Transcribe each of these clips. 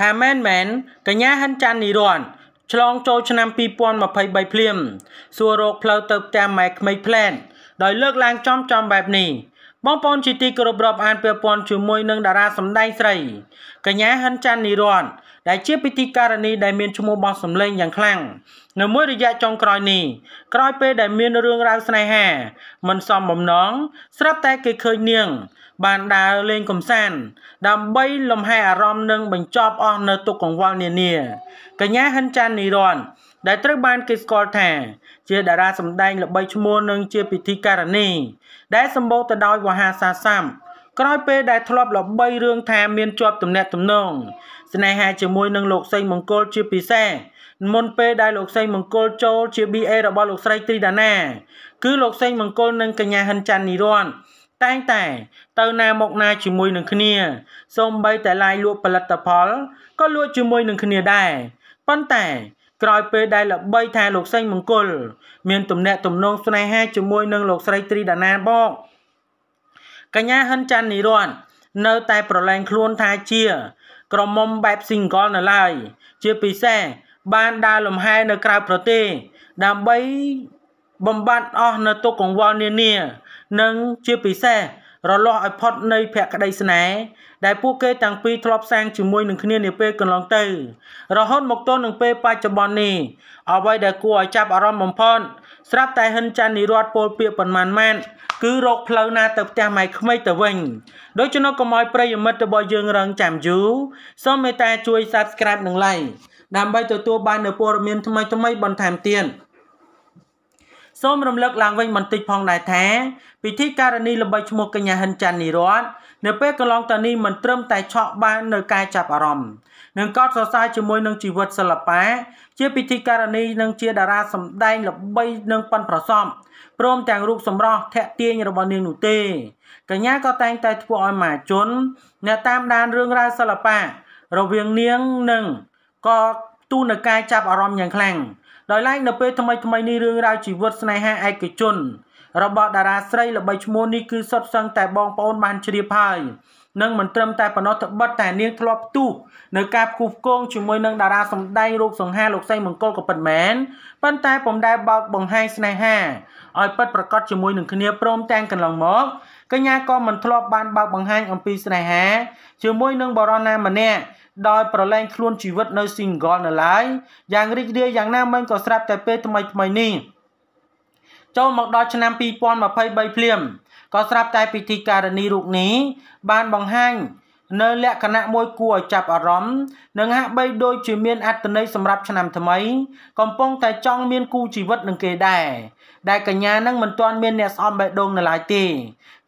ថាមែនមែនកញ្ញាហិនច័ន្ទនិរន្តរឆ្លងចូលឆ្នាំ2023ភ្លាម សួររោគផ្លូវទៅផ្ទះម៉ែក្មេកផ្លែន ដោយលើកឡើងចំចំបែបនេះបងប្អូនជាទីគោរពរាប់អានពាក់ព័ន្ធជាមួយនឹងតារាសម្ដែងស្រីកញ្ញាហិនច័ន្ទនិរន្តរ៍ដែលជាពិធីការនីដែលមានឈ្មោះបោះសម្លេងយ៉ាងខ្លាំងនៅមួយរយៈចុងក្រោយនេះក្រោយពេលដែលមានរឿងរ៉ាវស្នេហា មិនសមបំណងស្រាប់តែគេឃើញនាងបានដើរលេងកំសាន្តដើម្បីលំហែអារម្មណ៍និងបញ្ចប់អស់នៅទុកកង្វល់នានាកញ្ញាហិនច័ន្ទនិរន្តរ៍ដែលត្រូវបានគេស្គាល់ថា ជាតារាសម្ដែង ល្បីឈ្មោះនិងជាពិធីការនីដែលសម្បូរទៅដោយវោហាសាសាមក្រោយពេលដែលធ្លាប់ល្បីរឿងថាមាន ជាប់ទំនាក់ទំនងស្នេហាជាមួយនឹងលោកសីមង្គលជាពិសេសមុនពេលដែលលោកសីមង្គលចូលជា BA របស់លោកស្រីត្រីដាណាគឺលោកសីមង្គលនិងកញ្ញាហិនច័ន្ទនិរន្តរ៍តែងតែទៅណាមកណា ជាមួយនឹងគ្នាសូម្បីតែឡាយលក់ផលិតផលក៏លក់ជាមួយនឹងគ្នាដែរប៉ុន្តែក្រោយពេលដែលល្បីថាលោកសេងមង្គលមានទំនាក់ទំនងស្នេហាជាមួយនឹងលោកស្រីត្រីដាណាបកកញ្ញាហិនច័ន្ទនិរ័ននៅ តែប្រឡែងខ្លួនថាជា ក្រមុំបែប single នៅឡើយជាពិសេសបានដើរលំហែនៅក្រៅប្រទេស ដើម្បីបំបត្តិអស់នៅទុកកង្វល់នានានិងជាពិសេសរលាស់ឲ្យផុតនៃភក្តីស្នេហ៍ដែលពួកគេទាំងពីរធ្លាប់សាងជាមួយនឹងគ្នានាពេលកន្លងទៅរហូតមកទល់នឹងពេលបច្ចុប្បន្ននេះអ្វីដែលគួរឲ្យចាប់អារម្មណ៍បំផុត ស្រាប់តែហ៊ិនចាន់និរដ្ឋពលពាកប៉ុន្មានម៉ាត់គឺរកផ្លូវណាទៅផ្ទះម៉ៃក្មេកទៅវិញដូច្នោះកុំឲ្យប្រិយមិត្តរបស់យើងរងចាំយូរសូមមេត្តាជួយ Subscribe និង Like ដើម្បីទទួលបាននូវព័ត៌មានថ្មីៗបន្ថែមទៀតសូមរំលឹកឡើងវិញបន្តិចផងដែរថា ពិធីការនីល្បីឈ្មោះកញ្ញាហិនច័ន្ទនិរតន៍នៅពេលកន្លងទៅនេះមិនត្រឹមតែឆក់បាន នៅការចាប់អារម្មណ៍និងកោតសរសើរជាមួយនឹងជីវិតសិល្បៈជាពិធីការនីនិងជាតារាសម្ដែងល្បីនិងប៉ិនប្រសពព្រមទាំងរូបសម្រស់ធាក់ទាញរបស់នាងនោះទេកញ្ញាក៏តែងតែធ្វើឲ្យមហាជនអ្នកតាមដានរឿងរ៉ាវសិល្បៈរវាងនាងនិងក៏ទូននៅការចាប់អារម្មណ៍យ៉ាងខ្លាំងដោយឡែកនៅពេលថ្មីថ្មីនេះរឿងរ៉ាវជីវិតស្នេហាឯកជន របស់តារាស្រីល្បីឈ្មោះនេះគឺសុទ្ធសឹងតែបងប្អូន បានជ្រាបហើយនឹងមិនត្រឹមតែប៉ុណ្ណោះត្បិតតែ នាងធ្លាប់ទូនៅការផ្គូផ្គងជាមួយនឹងតារាសម្ដែងរូបសង្ហាលោកសីមង្គលក៏ពិតមែនប៉ុន្តែពុំដែលបោកបង្ហាញស្នេហាឲ្យពិតប្រកបជាមួយនឹងគ្នាព្រមទាំងកន្លងមកកញ្ញាក៏មិនធ្លាប់បានបោកបង្ហាញអំពីស្នេហា ជាមួយនឹងបរិណាម្នាក់ដោយប្រឡែងខ្លួនជីវិតនៅ single នៅឡើយយ៉ាងរីករាយយ៉ាងណាមិញក៏ស្រាប់តែពេលថ្មីថ្មីនេះចូលមកដល់ឆ្នាំ2023ភ្លាមក៏ស្រាប់តែពិធីការនីរូបនេះ បានបង្ហាញនៅលក្ខណៈមួយគួរឲ្យចាប់អារម្មណ៍និងហាក់បីដូចជាមានអត្ថន័យសម្រាប់ឆ្នាំថ្មី កំពុង តែចង់មានគូជីវិតនឹងគេដែរដែលកញ្ញានឹងមិនទាន់មានអ្នកស្អប់បេះដូងនៅឡើយទេ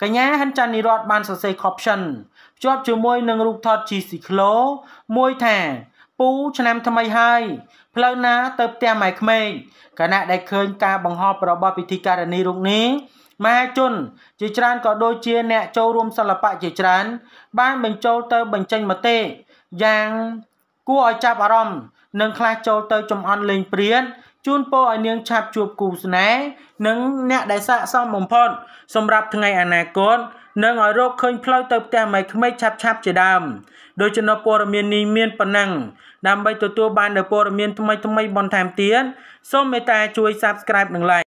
កញ្ញាហិនចានីរតបានសរសេរ caption ភ្ជាប់ជាមួយនឹងរូបថតជីស៊ីក្លូមួយថា ពូឆ្នាំថ្មីហើយផ្លូវណា ទៅផ្ទះម៉ែក្មេងគណៈដែលឃើញការបង្ហោះរបស់ពិធីការនីរូបនេះមហាជនជាច្រើនក៏ដូចជាអ្នកចូលរួមសិល្បៈជាច្រើន បានបញ្ចូលទៅបញ្ចេញមតិយ៉ាងគួរឲ្យចាប់អារម្មណ៍និងខ្លះចូលទៅចំអន់លេងព្រៀនជូនពរឲ្យនាងឆាប់ជួបគូស្នេហ៍និងអ្នកដែលស័ក្តិសមបំផុតសម្រាប់ថ្ងៃអនាគតនិងឲ្យរកឃើញផ្លូវទៅផ្ទះមិនក្មេកឆាប់ឆាប់ជាដើមដោយចំណុចព័ត៌មាននេះមានប៉ុណ្ណឹងដើម្បីទទួលបាននូវព័ត៌មានថ្មីថ្មីបន្ថែមទៀតសូមមេត្តាជួយ Subscribe និង Like